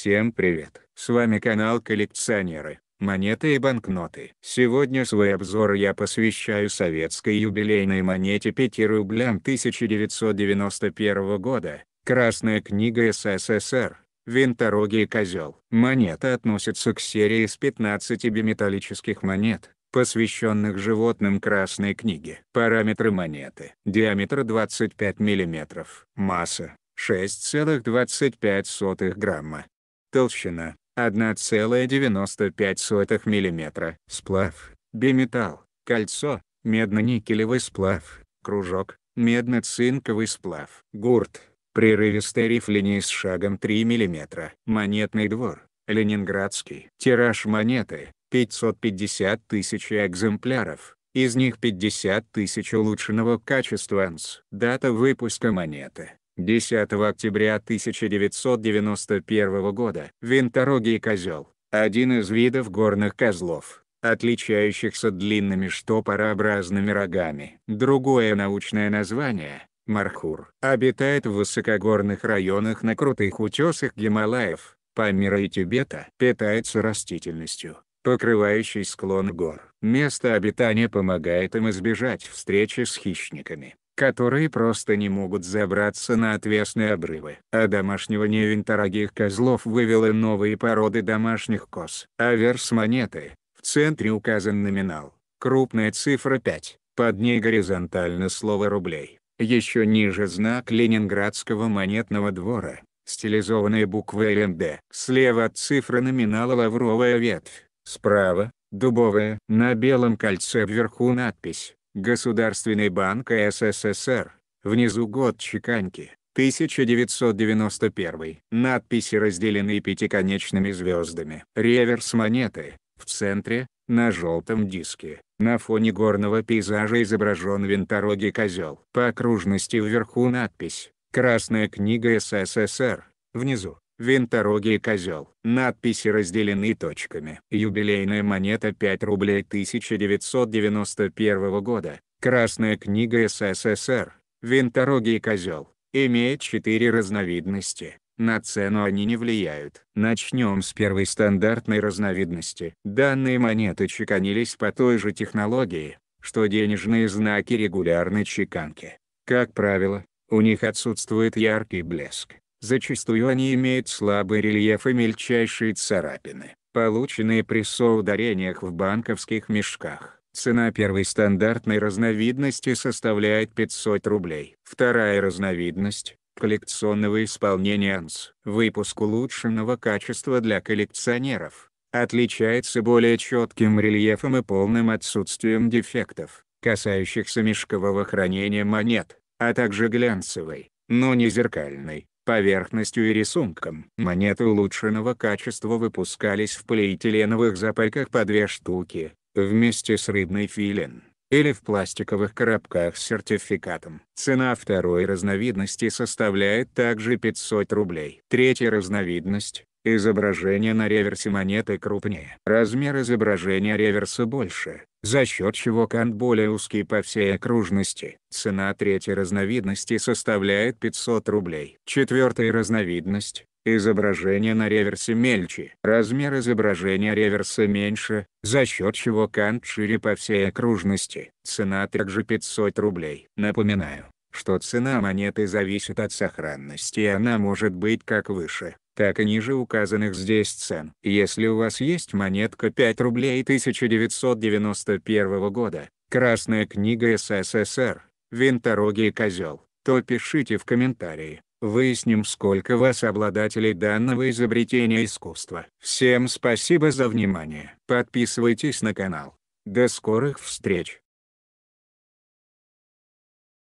Всем привет! С вами канал Коллекционеры, монеты и банкноты. Сегодня свой обзор я посвящаю советской юбилейной монете 5 рублям 1991 года, Красная книга СССР, винторогий козел. Монета относится к серии из 15 биметаллических монет, посвященных животным Красной книги. Параметры монеты. Диаметр 25 мм. Масса 6,25 грамма толщина 1,95 мм, сплав, Биметал. кольцо, медно-никелевый сплав, кружок, медно-цинковый сплав, гурт, прерывистый риф линии с шагом 3 мм, монетный двор, ленинградский. Тираж монеты – 550 тысяч экземпляров, из них 50 тысяч улучшенного качества АНС. Дата выпуска монеты 10 октября 1991 года. Винторогий козел – один из видов горных козлов, отличающихся длинными штопорообразными рогами. Другое научное название – мархур. Обитает в высокогорных районах на крутых утесах Гималаев, Памира и Тибета. Питается растительностью, покрывающей склон гор. Место обитания помогает им избежать встречи с хищниками которые просто не могут забраться на отвесные обрывы. А домашнего невинторогих козлов вывела новые породы домашних коз. Аверс монеты. В центре указан номинал. Крупная цифра 5. Под ней горизонтально слово «рублей». Еще ниже знак Ленинградского монетного двора. Стилизованные буквы ЛНД, Слева от цифры номинала лавровая ветвь. Справа – дубовая. На белом кольце вверху надпись Государственный банк СССР, внизу год чеканки, 1991. Надписи разделены пятиконечными звездами. Реверс монеты, в центре, на желтом диске, на фоне горного пейзажа изображен винторогий козел. По окружности вверху надпись «Красная книга СССР», внизу Винторогий козел. Надписи разделены точками. Юбилейная монета 5 рублей 1991 года. Красная книга СССР. Винторогий козел. Имеет 4 разновидности. На цену они не влияют. Начнем с первой стандартной разновидности. Данные монеты чеканились по той же технологии, что денежные знаки регулярной чеканки. Как правило, у них отсутствует яркий блеск. Зачастую они имеют слабый рельеф и мельчайшие царапины, полученные при соударениях в банковских мешках. Цена первой стандартной разновидности составляет 500 рублей. Вторая разновидность – коллекционного исполнения АНС. Выпуск улучшенного качества для коллекционеров. Отличается более четким рельефом и полным отсутствием дефектов, касающихся мешкового хранения монет, а также глянцевой, но не зеркальной, поверхностью и рисунком. Монеты улучшенного качества выпускались в полиэтиленовых запальках по две штуки, вместе с рыбной филин, или в пластиковых коробках с сертификатом. Цена второй разновидности составляет также 500 рублей. Третья разновидность – изображение на реверсе монеты крупнее. Размер изображения реверса больше, за счет чего кант более узкий по всей окружности. Цена третьей разновидности составляет 500 рублей. Четвертая разновидность – изображение на реверсе мельче. Размер изображения реверса меньше, за счет чего кант шире по всей окружности. Цена также 500 рублей. Напоминаю, что цена монеты зависит от сохранности и она может быть как выше, так стака ниже указанных здесь цен. Если у вас есть монетка 5 рублей 1991 года, Красная книга СССР, винторогий козел, то пишите в комментарии. Выясним сколько вас обладателей данного изобретения искусства. Всем спасибо за внимание. Подписывайтесь на канал. До скорых встреч.